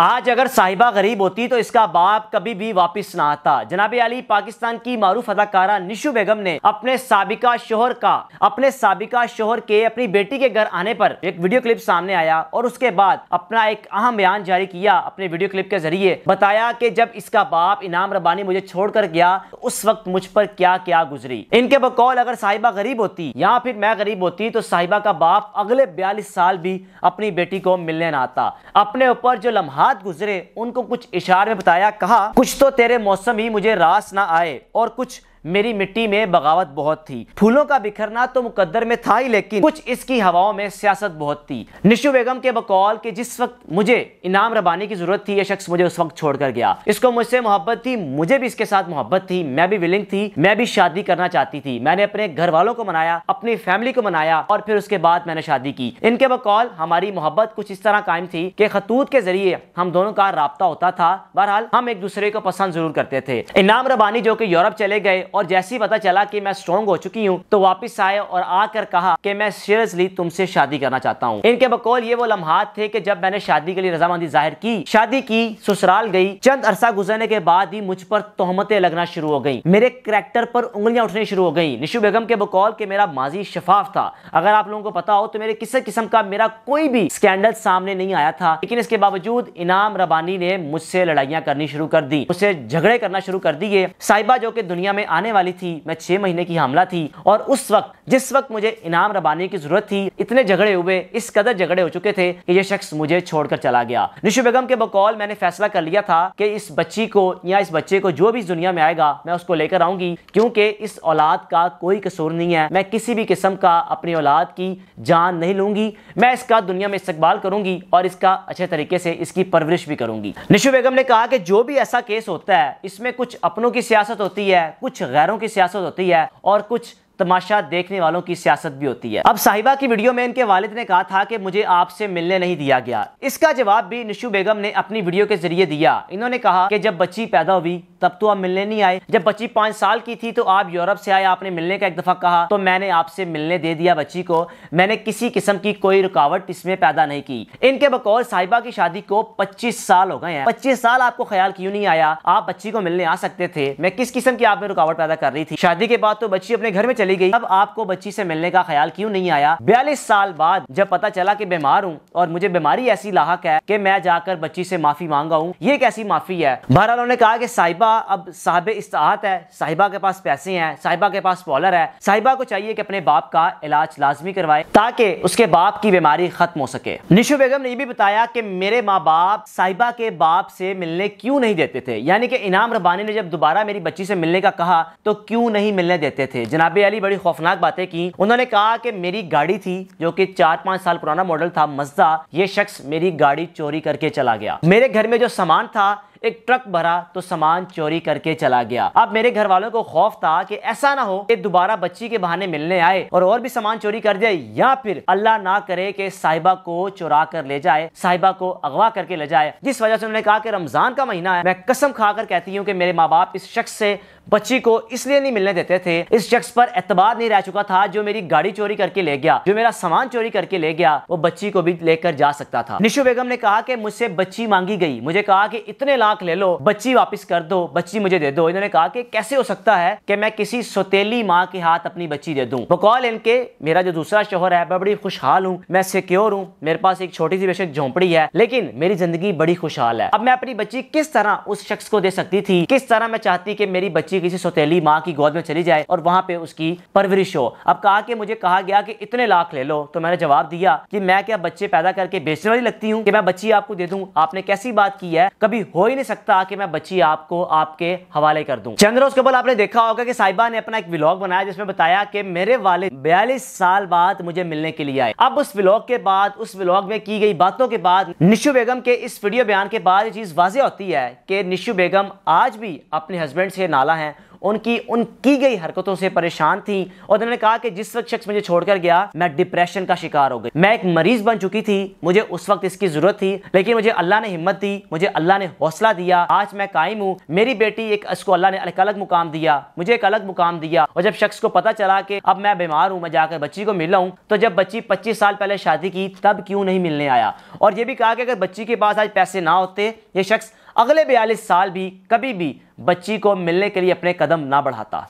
आज अगर साहिबा गरीब होती तो इसका बाप कभी भी वापस ना आता जनाब अली पाकिस्तान की मारूफ अदाकारा निशु बेगम ने अपने सबका शोहर का अपने सबका शोहर के अपनी बेटी के घर आने पर एक वीडियो क्लिप सामने आया और उसके बाद अपना एक अहम बयान जारी किया अपने वीडियो क्लिप के जरिए बताया कि जब इसका बाप इनाम रबानी मुझे छोड़कर गया तो उस वक्त मुझ पर क्या क्या गुजरी इनके बकौल अगर साहिबा गरीब होती या फिर मैं गरीब होती तो साहिबा का बाप अगले बयालीस साल भी अपनी बेटी को मिलने ना आता अपने ऊपर जो लम्हा रात गुजरे उनको कुछ इशार में बताया कहा कुछ तो तेरे मौसम ही मुझे रास ना आए और कुछ मेरी मिट्टी में बगावत बहुत थी फूलों का बिखरना तो मुकद्दर में था ही लेकिन कुछ इसकी हवाओं में सियासत बहुत थी निशु बेगम के बकौल के जिस वक्त मुझे इनाम रबानी की जरूरत थी ये शख्स मुझे उस वक्त छोड़कर गया इसको मुझसे मोहब्बत थी मुझे भी इसके साथ मोहब्बत थी मैं भी विलिंग थी मैं भी शादी करना चाहती थी मैंने अपने घर वालों को मनाया अपनी फैमिली को मनाया और फिर उसके बाद मैंने शादी की इनके बकौल हमारी मोहब्बत कुछ इस तरह कायम थी कि खतूत के जरिए हम दोनों का रबता होता था बहरहाल हम एक दूसरे को पसंद जरूर करते थे इनाम रबानी जो कि यूरोप चले गए और जैसे ही पता चला कि मैं स्ट्रॉन्ग हो चुकी हूँ तो वापस आए और आकर कहा कि मैं सीरियसली तुमसे शादी करना चाहता हूँ इनके बकौल ये वो लम्हा थे कि जब मैंने शादी के लिए रजामंदी जाहिर की शादी की ससुराल गई चंद अरसा गुजरने के बाद ही मुझ पर तोहमतें लगना शुरू हो गई मेरे करेक्टर पर उंगलियां उठनी शुरू हो गई निशु बेगम के बकौल के मेरा माजी शफाफ था अगर आप लोगों को पता हो तो मेरे किसी किस्म का मेरा कोई भी स्कैंडल सामने नहीं आया था लेकिन इसके बावजूद इनाम रबानी ने मुझसे लड़ाइयां करनी शुरू कर दी मुझसे झगड़े करना शुरू कर दिए साहिबा जो कि दुनिया में आने आने वाली थी मैं छह महीने की हमला थी और उस वक्त जिस वक्त मुझे इनाम रबानी की जरूरत थी इतने झगड़े हुए इस कदर झगड़े हो चुके थे कि ये शख्स मुझे छोड़कर चला गया निशु बेगम के बकौल मैंने फैसला कर लिया था कि इस बच्ची को या इस बच्चे को जो भी दुनिया में आएगा मैं उसको लेकर आऊंगी क्योंकि इस औलाद का कोई कसूर नहीं है मैं किसी भी किस्म का अपनी औलाद की जान नहीं लूंगी मैं इसका दुनिया में इस्तकबाल करूंगी और इसका अच्छे तरीके से इसकी परवरिश भी करूंगी निशु बेगम ने कहा कि जो भी ऐसा केस होता है इसमें कुछ अपनों की सियासत होती है कुछ गैरों की सियासत होती है और कुछ तमाशा देखने वालों की सियासत भी होती है अब साहिबा की वीडियो में इनके वालिद ने कहा था कि मुझे आपसे मिलने नहीं दिया गया इसका जवाब भी निशु बेगम ने अपनी वीडियो के जरिए दिया इन्होंने कहा कि जब बच्ची पैदा हुई तब तो आप मिलने नहीं आए जब बच्ची पांच साल की थी तो आप यूरोप से आए आपने मिलने का एक दफ़ा कहा तो मैंने आपसे मिलने दे दिया बच्ची को मैंने किसी किस्म की कोई रुकावट इसमें पैदा नहीं की इनके बकौल साहिबा की शादी को पच्चीस साल हो गए हैं पच्चीस साल आपको ख्याल क्यों नहीं आया आप बच्ची को मिलने आ सकते थे मैं किस किस्म की आप में रुकावट पैदा कर रही थी शादी के बाद तो बच्ची अपने घर में चली चली गई अब आपको बच्ची से मिलने का ख्याल क्यों नहीं आया बयालीस साल बाद जब पता चला कि बीमार हूँ और मुझे बीमारी ऐसी लाक है कि मैं जाकर बच्ची से माफी मांगा हूँ ये कैसी माफी है बहरहाल उन्होंने कहा कि साहिबा अब साहब इस्तात है साहिबा के पास पैसे हैं साहिबा के पास पॉलर है साहिबा को चाहिए कि अपने बाप का इलाज लाजमी करवाए ताकि उसके बाप की बीमारी खत्म हो सके निशु बेगम ने यह भी बताया कि मेरे माँ बाप साहिबा के बाप से मिलने क्यों नहीं देते थे यानी कि इनाम रबानी ने जब दोबारा मेरी बच्ची से मिलने का कहा तो क्यों नहीं मिलने देते थे जनाबे अली बड़ी बड़ी खौफनाक बातें की उन्होंने कहा कि मेरी गाड़ी थी जो कि चार पांच साल पुराना मॉडल था मजदा ये शख्स मेरी गाड़ी चोरी करके चला गया मेरे घर में जो सामान था एक ट्रक भरा तो सामान चोरी करके चला गया अब मेरे घर वालों को खौफ था कि ऐसा ना हो कि दोबारा बच्ची के बहाने मिलने आए और और भी सामान चोरी कर जाए या फिर अल्लाह ना करे कि साहिबा को चुरा कर ले जाए साहिबा को अगवा करके ले जाए जिस वजह से उन्होंने कहा कि रमजान का महीना है मैं कसम खाकर कहती हूँ कि मेरे माँ बाप इस शख्स से बच्ची को इसलिए नहीं मिलने देते थे इस शख्स पर एतबार नहीं रह चुका था जो मेरी गाड़ी चोरी करके ले गया जो मेरा सामान चोरी करके ले गया वो बच्ची को भी लेकर जा सकता था निशु बेगम ने कहा कि मुझसे बच्ची मांगी गई मुझे कहा कि इतने लाख लाख ले लो बच्ची वापस कर दो बच्ची मुझे दे दो इन्होंने कहा कि कैसे हो सकता है कि मैं किसी सोतेली माँ के हाथ अपनी बच्ची दे दूँ बकौल इनके मेरा जो दूसरा शोहर है मैं बड़ी खुशहाल हूँ मैं सिक्योर हूँ मेरे पास एक छोटी सी बेशक झोंपड़ी है लेकिन मेरी जिंदगी बड़ी खुशहाल है अब मैं अपनी बच्ची किस तरह उस शख्स को दे सकती थी किस तरह मैं चाहती कि मेरी बच्ची किसी सोतेली माँ की गोद में चली जाए और वहाँ पे उसकी परवरिश हो अब कहा कि मुझे कहा गया कि इतने लाख ले लो तो मैंने जवाब दिया कि मैं क्या बच्चे पैदा करके बेचने वाली लगती हूँ कि मैं बच्ची आपको दे दूँ आपने कैसी बात की है कभी हो ही नहीं सकता कि मैं बच्ची आपको आपके हवाले कर दूं चंद रोज कबल आपने देखा होगा कि साहिबा ने अपना एक व्लॉग बनाया जिसमें बताया कि मेरे वाले बयालीस साल बाद मुझे मिलने के लिए आए अब उस व्लॉग के बाद उस व्लॉग में की गई बातों के बाद निशु बेगम के इस वीडियो बयान के बाद ये चीज वाजह होती है कि निशु बेगम आज भी अपने हस्बैंड से नाला है उनकी उन की गई हरकतों से परेशान थी और उन्होंने कहा कि जिस वक्त शख्स मुझे छोड़कर गया मैं डिप्रेशन का शिकार हो गई मैं एक मरीज बन चुकी थी मुझे उस वक्त इसकी जरूरत थी लेकिन मुझे अल्लाह ने हिम्मत दी मुझे अल्लाह ने हौसला दिया आज मैं कायम हूँ मेरी बेटी एक इसको अल्लाह ने एक अलग मुकाम दिया मुझे एक अलग मुकाम दिया और जब शख्स को पता चला कि अब मैं बीमार हूँ मैं जाकर बच्ची को मिल हूँ तो जब बच्ची पच्चीस साल पहले शादी की तब क्यों नहीं मिलने आया और ये भी कहा कि अगर बच्ची के पास आज पैसे ना होते ये शख्स अगले बयालीस साल भी कभी भी बच्ची को मिलने के लिए अपने कदम ना बढ़ाता